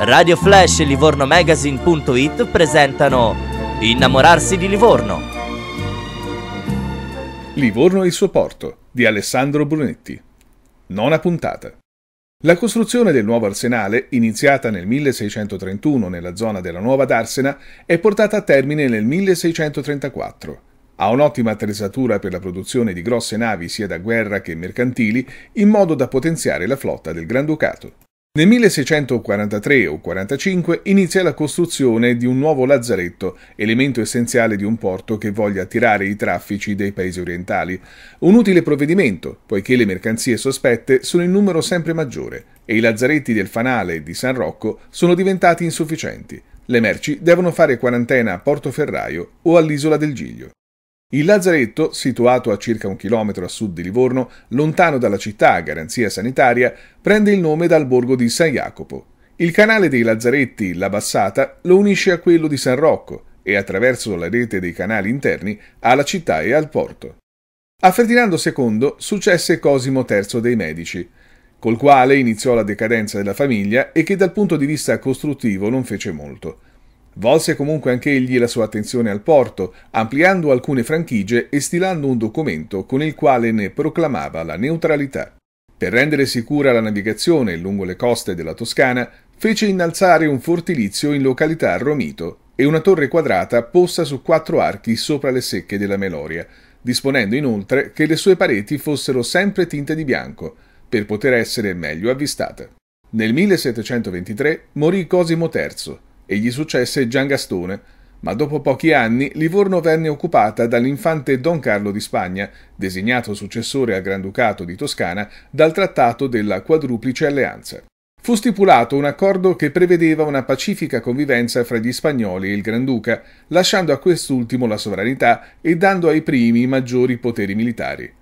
Radio Flash e livornomagazine.it presentano Innamorarsi di Livorno. Livorno e il suo porto di Alessandro Brunetti. Nona puntata. La costruzione del nuovo arsenale, iniziata nel 1631 nella zona della Nuova d'Arsena, è portata a termine nel 1634. Ha un'ottima attrezzatura per la produzione di grosse navi sia da guerra che mercantili, in modo da potenziare la flotta del Granducato. Nel 1643 o 45 inizia la costruzione di un nuovo lazzaretto, elemento essenziale di un porto che voglia attirare i traffici dei paesi orientali. Un utile provvedimento, poiché le mercanzie sospette sono in numero sempre maggiore e i lazzaretti del Fanale e di San Rocco sono diventati insufficienti. Le merci devono fare quarantena a Portoferraio o all'isola del Giglio. Il lazzaretto, situato a circa un chilometro a sud di Livorno, lontano dalla città a garanzia sanitaria, prende il nome dal borgo di San Jacopo. Il canale dei Lazzaretti, la Bassata, lo unisce a quello di San Rocco e attraverso la rete dei canali interni alla città e al porto. A Ferdinando II successe Cosimo III dei Medici, col quale iniziò la decadenza della famiglia e che dal punto di vista costruttivo non fece molto. Volse comunque anch'egli la sua attenzione al porto, ampliando alcune franchigie e stilando un documento con il quale ne proclamava la neutralità. Per rendere sicura la navigazione lungo le coste della Toscana, fece innalzare un fortilizio in località Romito e una torre quadrata posta su quattro archi sopra le secche della Meloria, disponendo inoltre che le sue pareti fossero sempre tinte di bianco, per poter essere meglio avvistate. Nel 1723 morì Cosimo III, e gli successe Giangastone, ma dopo pochi anni Livorno venne occupata dall'infante Don Carlo di Spagna, designato successore al Granducato di Toscana dal Trattato della Quadruplice Alleanza. Fu stipulato un accordo che prevedeva una pacifica convivenza fra gli spagnoli e il Granduca, lasciando a quest'ultimo la sovranità e dando ai primi maggiori poteri militari.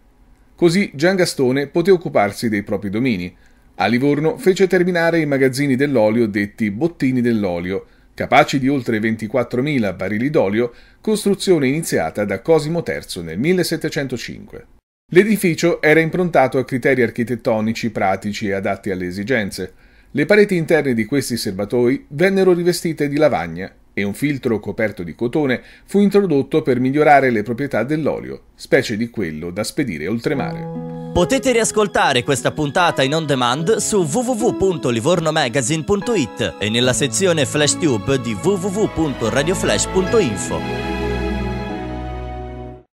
Così Giangastone poté occuparsi dei propri domini. A Livorno fece terminare i magazzini dell'olio detti bottini dell'olio, capaci di oltre 24.000 barili d'olio, costruzione iniziata da Cosimo III nel 1705. L'edificio era improntato a criteri architettonici pratici e adatti alle esigenze. Le pareti interne di questi serbatoi vennero rivestite di lavagna e un filtro coperto di cotone fu introdotto per migliorare le proprietà dell'olio, specie di quello da spedire oltremare. Potete riascoltare questa puntata in on demand su www.livornomagazine.it e nella sezione FlashTube di www.radioflash.info.